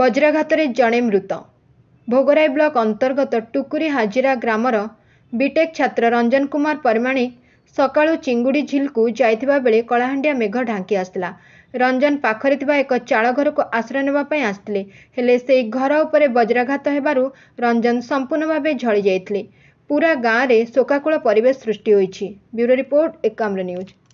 ବଜ୍ରାଘାତରେ ଜଣେ ମୃତ ଭୋଗରାଇ ବ୍ଲକ ଅନ୍ତର୍ଗତ ଟୁକୁରି ହାଜିରା ଗ୍ରାମର ବିଟେକ୍ ଛାତ୍ର ରଞ୍ଜନ କୁମାର ପରିମାଣିକ ସକାଳୁ ଚିଙ୍ଗୁଡ଼ି ଝିଲକୁ ଯାଇଥିବା ବେଳେ କଳାହାଣ୍ଡିଆ ମେଘ ଢାଙ୍କି ଆସିଥିଲା ରଞ୍ଜନ ପାଖରେ ଥିବା ଏକ ଚାଳ ଘରକୁ ଆଶ୍ରୟ ନେବା ପାଇଁ ଆସିଥିଲେ ହେଲେ ସେହି ଘର ଉପରେ ବଜ୍ରାଘାତ ହେବାରୁ ରଞ୍ଜନ ସମ୍ପୂର୍ଣ୍ଣ ଭାବେ ଝଳି ଯାଇଥିଲେ ପୁରା ଗାଁରେ ଶୋକାକୁଳ ପରିବେଶ ସୃଷ୍ଟି ହୋଇଛି ବ୍ୟୁରୋ ରିପୋର୍ଟ ଏକାମ୍ର ନ୍ୟୁଜ୍